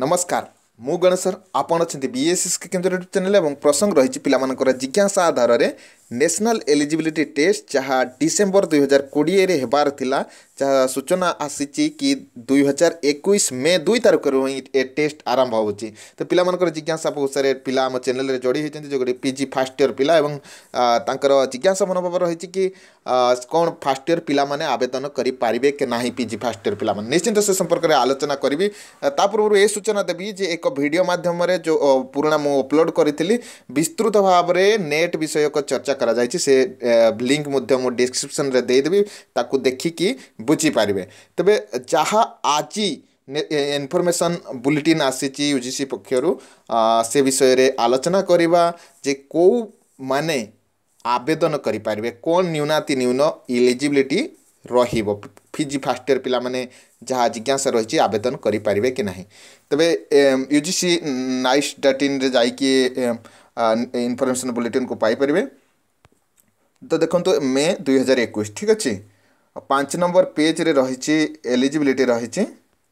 ନମସ୍କାର ମୁଁ ଗଣେଶ ସାର୍ ଆପଣ ଅଛନ୍ତି B S S Kendra YouTube channel ଏବଂ ପ୍ରସଙ୍ଗ ରହିଛି ପିଲାମାନଙ୍କର ଜିଜ୍ଞାସା ଆଧାରରେ ন্যাশনাল এলিজিবিলিটি টেস্ট যাহা ডিসেম্বর দুই হাজার কোড়িয়ে হবার লা যা সূচনা আসিছি কি দুই হাজার একুশ মে দুই তারিখর হি এ টেস্ট আরম্ভ হচ্ছে তো পিলামানকর জিজ্ঞাসা বহু সারে পিলা আমার চ্যানেলের জড়ি হয়েছেন যেগুলি পিজি ফার্স্ট ইয়র পিলা এবং তাঁকর জিজ্ঞাসা মনোভাব রয়েছে কি কোণ ফার্স্ট ইয়র পিলামানে আবেদন করে পারিবে কি না পিজি ফার্স্ট ইয়র পিলামানে নিশ্চিন্ত সে সম্পর্কে আলোচনা করবি তা পূর্বর এ সূচনা দেবি যে এক ভিডিও মাধ্যমে যে পুরোনা মু অপলোড করি বিস্তৃত ভাবে নেট বিষয়ক চর্চা करा से लिंक डिस्क्रिप्शन रे दे देदेवि ताकि देखिकी बुझीपारे तेब जहाँ आज इनफर्मेसन बुलेटिन आसी यू जिस पक्षर से विषय में आलोचना करवा जे कौ मैने आवेदन करेंगे कौन न्यूनाति न्यून इलिजिलिटी रिजि फास्ट इयर पे जहाँ जिज्ञासा रही आवेदन करेंगे कि ना तेज यूजीसी जिस नाइस डाट इन जा बुलेटिन को पाई तो देखो मे दुई हजार एक ठीक अच्छे पाँच नंबर पेज रे रही एलिजिबिलिटी रही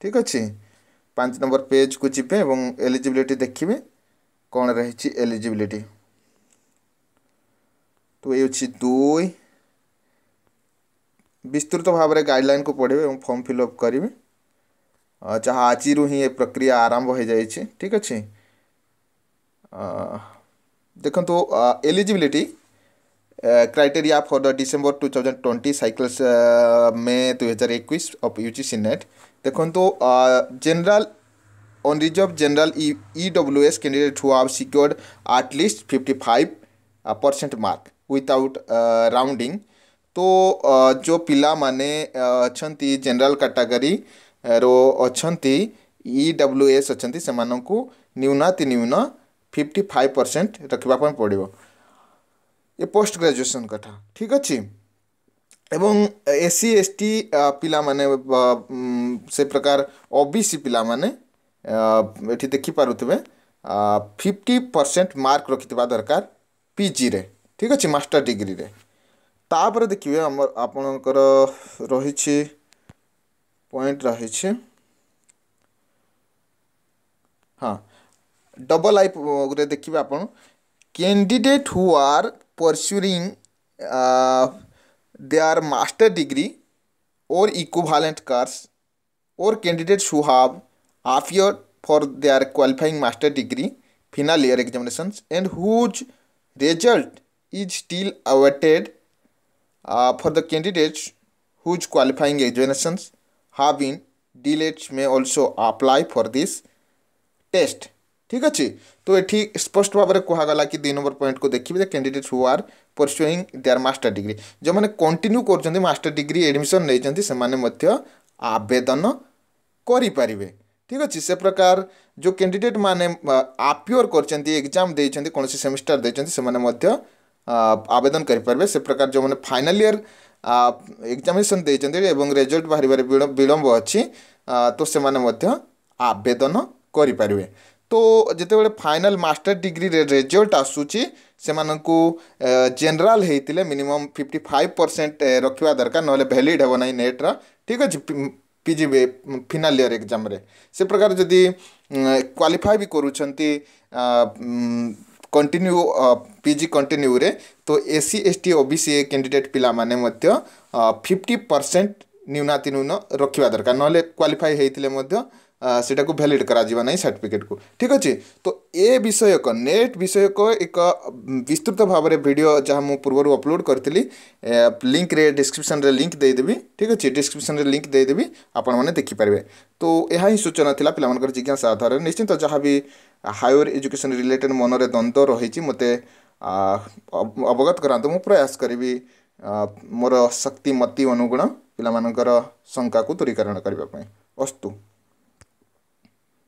ठीक अच्छे पाँच नंबर पेज को जी एवं एलिजिबिलिटी देखिए कौन रही एलिजिबिलिटी तो ये दुई विस्तृत तो भाव गाइडल को पढ़े और फर्म फिलअप करी जहाँ आज ही प्रक्रिया आरंभ हो जाए ठीक अच्छे देखो eligibility Uh, criteria the the two thousand twenty uh, May 2021 of UGC NET देखो general unreserved general E W S candidate who have secured at least fifty five percent mark without rounding तो, uh, e, e uh, तो जो पिला माने अच्छा general category रो अच्छा इ e W S अच्छा से न्यूनाति न्यून फिफ्टी फाइव परसेंट रखापड़ पड़ो ଏ ପୋଷ୍ଟ ଗ୍ରାଜୁଏସନ୍ କଥା ଠିକ୍ ଅଛି ଏବଂ ଏସ୍ ସି ଏସ୍ ଟି ପିଲାମାନେ ସେ ପ୍ରକାର ଓ ବି ସି ପିଲାମାନେ ଏଠି ଦେଖିପାରୁଥିବେ ଫିଫ୍ଟି ପରସେଣ୍ଟ ମାର୍କ ରଖିଥିବା ଦରକାର ପିଜିରେ ଠିକ୍ ଅଛି ମାଷ୍ଟର ଡିଗ୍ରୀରେ ତାପରେ ଦେଖିବେ ଆମର ଆପଣଙ୍କର ରହିଛି ପଏଣ୍ଟ ରହିଛି ହଁ ଡବଲ୍ ଆଇ ରେ ଦେଖିବେ ଆପଣ candidate who are pursuing uh, their master degree or equivalent course or candidates who have appeared for their qualifying master degree final year examinations and whose result is still awaited uh, for the candidates whose qualifying examinations have been delayed may also apply for this test. ठीक अच्छे तो ये स्पष्ट भाव में कहगला कि दुई number point को देखिए candidate who are pursuing their master degree जो मैंने कंटिन्यू करस्टर डिग्री एडमिशन नहीं आवेदन करें ठीक अच्छे से प्रकार जो कैंडिडेट मैंने आप्योर करजाम कौन सेमिस्टर देखते से आवेदन करेंगे से प्रकार जो मैंने फाइनाल इयर एग्जामिनेशन एवं रिजल्ट बाहर विलंब अच्छी तो से आवेदन करें तो जितेबाला फाइनाल मास्टर डिग्री रेजल्ट आसूची से मानू जेनराल होते मिनिमम फिफ्टी फाइव परसेंट रखा दरकार ना भैलीड हेना नेट्र ठीक अच्छे P G phenol year exam से प्रकार जदि क्वाफाए भी कर कंटिन्यू पी जि कंटिन्यू तो SC S T O B C candidate पाने फिफ्टी परसेंट न्यूनाति रखा दरकार ना क्वाफाई होते सेटा को भैलीड करा सर्टिफिकेट को ठीक अच्छे तो ए विषयक नेट विषयक एक विस्तृत भाव में भिड जहाँ मुझे पूर्व अपलोड करी लिंक रे डिस्क्रिप्शन रे लिंक देदेवि ठीक अच्छे डिस्क्रिप्शन रे लिंक देदेवि आपखिपारे तो यह ही सूचना थी पाला जिज्ञासा आधार में निश्चित तो जहाँ भी हायर एजुकेशन रिलेटेड मनरे द्वंद रही मत अवगत करात मु प्रयास करी मोर शक्तिमती अनुगुण पिला शंका को दूरीकरण करने अस्तु